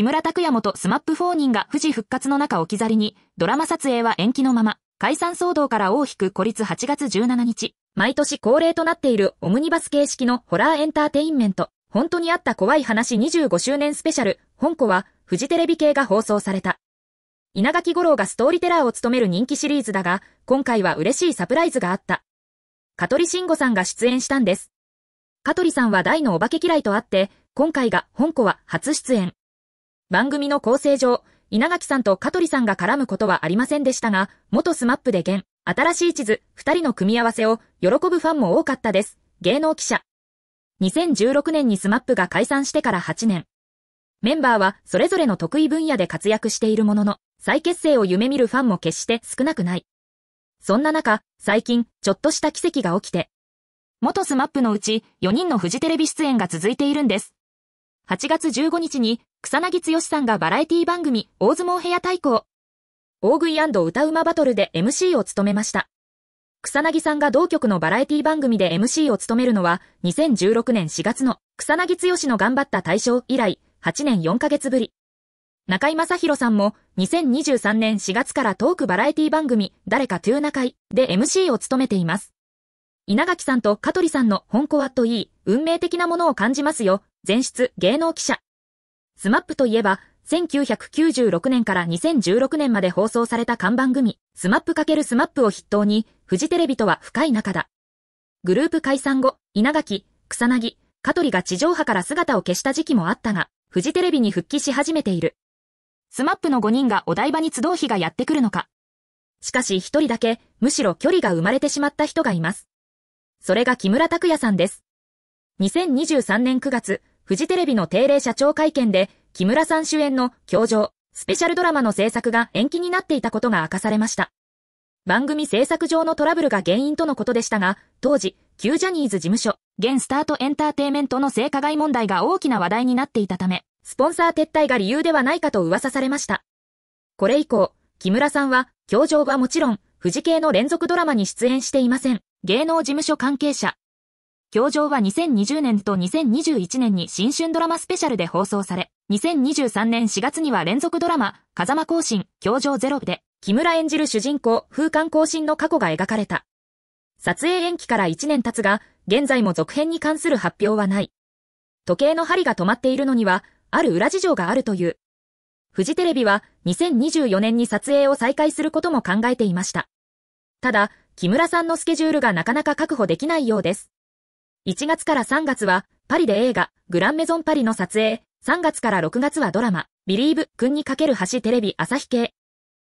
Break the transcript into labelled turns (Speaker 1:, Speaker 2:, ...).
Speaker 1: 木村拓哉元スマップ4人が富士復活の中置き去りに、ドラマ撮影は延期のまま、解散騒動から大引く孤立8月17日、毎年恒例となっているオムニバス形式のホラーエンターテインメント、本当にあった怖い話25周年スペシャル、本庫は、フジテレビ系が放送された。稲垣五郎がストーリテラーを務める人気シリーズだが、今回は嬉しいサプライズがあった。香取慎吾さんが出演したんです。香取さんは大のお化け嫌いとあって、今回が本庫は初出演。番組の構成上、稲垣さんと香取さんが絡むことはありませんでしたが、元スマップで現、新しい地図、二人の組み合わせを喜ぶファンも多かったです。芸能記者。2016年にスマップが解散してから8年。メンバーはそれぞれの得意分野で活躍しているものの、再結成を夢見るファンも決して少なくない。そんな中、最近、ちょっとした奇跡が起きて、元スマップのうち4人のフジテレビ出演が続いているんです。8月15日に草薙剛さんがバラエティ番組、大相撲部屋対抗。大食い歌うまバトルで MC を務めました。草薙さんが同局のバラエティ番組で MC を務めるのは、2016年4月の草薙剛の頑張った大賞以来、8年4ヶ月ぶり。中井正宏さんも、2023年4月からトークバラエティ番組、誰かトゥーナで MC を務めています。稲垣さんと香取さんの本校はっといい、運命的なものを感じますよ、前出芸能記者。スマップといえば、1996年から2016年まで放送された看板組、スマップ×スマップを筆頭に、フジテレビとは深い仲だ。グループ解散後、稲垣、草薙、香取が地上波から姿を消した時期もあったが、フジテレビに復帰し始めている。スマップの5人がお台場に集う日がやってくるのか。しかし一人だけ、むしろ距離が生まれてしまった人がいます。それが木村拓哉さんです。2023年9月、フジテレビの定例社長会見で、木村さん主演の、教場、スペシャルドラマの制作が延期になっていたことが明かされました。番組制作上のトラブルが原因とのことでしたが、当時、旧ジャニーズ事務所、現スタートエンターテイメントの性加害問題が大きな話題になっていたため、スポンサー撤退が理由ではないかと噂されました。これ以降、木村さんは、教場はもちろん、富士系の連続ドラマに出演していません。芸能事務所関係者、教場は2020年と2021年に新春ドラマスペシャルで放送され、2023年4月には連続ドラマ、風間行進、教場ゼロで、木村演じる主人公、風間行進の過去が描かれた。撮影延期から1年経つが、現在も続編に関する発表はない。時計の針が止まっているのには、ある裏事情があるという。フジテレビは2024年に撮影を再開することも考えていました。ただ、木村さんのスケジュールがなかなか確保できないようです。1月から3月は、パリで映画、グランメゾンパリの撮影、3月から6月はドラマ、ビリーブ君にかける橋テレビ朝日系、